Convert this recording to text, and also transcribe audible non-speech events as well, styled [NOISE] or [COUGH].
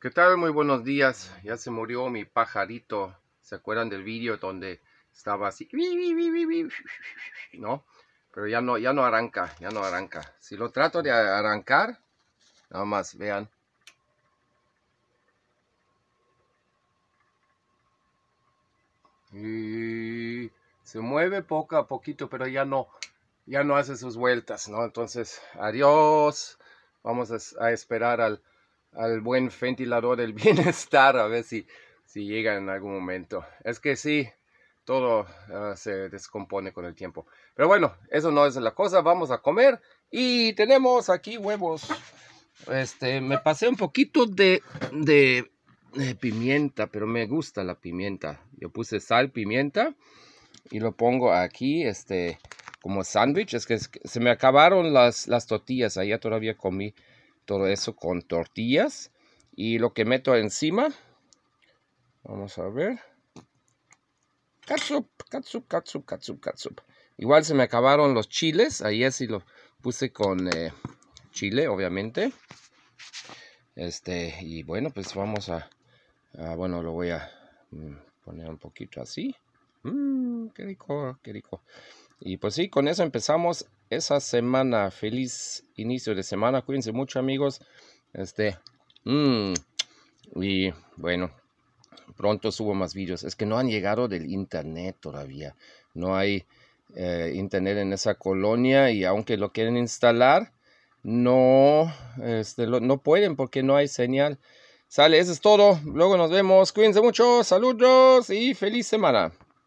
¿Qué tal? Muy buenos días. Ya se murió mi pajarito. ¿Se acuerdan del vídeo donde estaba así? ¿No? Pero ya no, ya no arranca, ya no arranca. Si lo trato de arrancar, nada más, vean. se mueve poco a poquito, pero ya no, ya no hace sus vueltas, ¿no? Entonces, adiós. Vamos a esperar al al buen ventilador del [LAUGHS] bienestar, a ver si, si llega en algún momento. Es que sí, todo ah, se descompone con el tiempo. Pero bueno, eso no es la cosa, vamos a comer y tenemos aquí huevos. Este, me pasé un poquito de, de, pimienta, pero me gusta la pimienta. Yo puse sal, pimienta y lo pongo aquí, este, como sándwich. Es que se me acabaron las, las tortillas, allá todavía comí todo eso con tortillas y lo que meto encima vamos a ver igual se me acabaron los chiles ahí así lo puse con eh, chile obviamente este y bueno pues vamos a ah, bueno lo voy a mm, poner un poquito así Mm, qué rico, qué rico. Y pues sí, con eso empezamos esa semana. Feliz inicio de semana. Cuídense mucho, amigos. Este, mm, y bueno, pronto subo más vídeos. Es que no han llegado del internet todavía. No hay eh, internet en esa colonia y aunque lo quieren instalar, no, este, no pueden porque no hay señal. Sale, eso es todo. Luego nos vemos. Cuídense mucho. Saludos y feliz semana.